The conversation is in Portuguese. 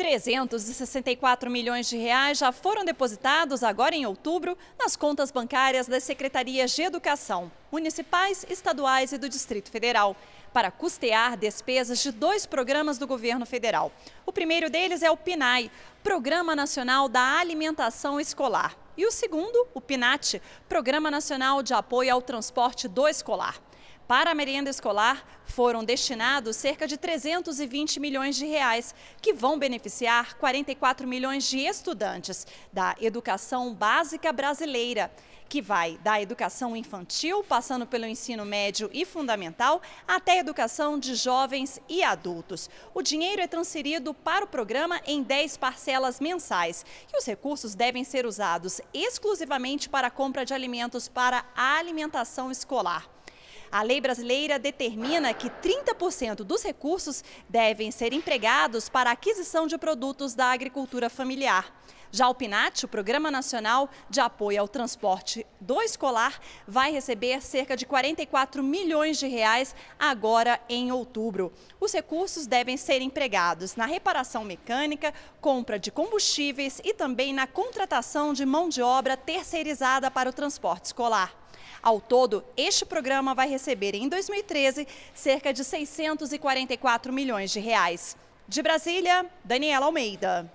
364 milhões de reais já foram depositados agora em outubro nas contas bancárias das secretarias de Educação, municipais, estaduais e do Distrito Federal, para custear despesas de dois programas do governo federal. O primeiro deles é o PNAE, Programa Nacional da Alimentação Escolar, e o segundo, o PINAT, Programa Nacional de Apoio ao Transporte do Escolar. Para a merenda escolar foram destinados cerca de 320 milhões de reais, que vão beneficiar 44 milhões de estudantes da educação básica brasileira, que vai da educação infantil, passando pelo ensino médio e fundamental, até a educação de jovens e adultos. O dinheiro é transferido para o programa em 10 parcelas mensais e os recursos devem ser usados exclusivamente para a compra de alimentos para a alimentação escolar. A lei brasileira determina que 30% dos recursos devem ser empregados para a aquisição de produtos da agricultura familiar. Já o PINAT, o Programa Nacional de Apoio ao Transporte do Escolar, vai receber cerca de 44 milhões de reais agora em outubro. Os recursos devem ser empregados na reparação mecânica, compra de combustíveis e também na contratação de mão de obra terceirizada para o transporte escolar. Ao todo, este programa vai receber em 2013 cerca de 644 milhões de reais. De Brasília, Daniela Almeida.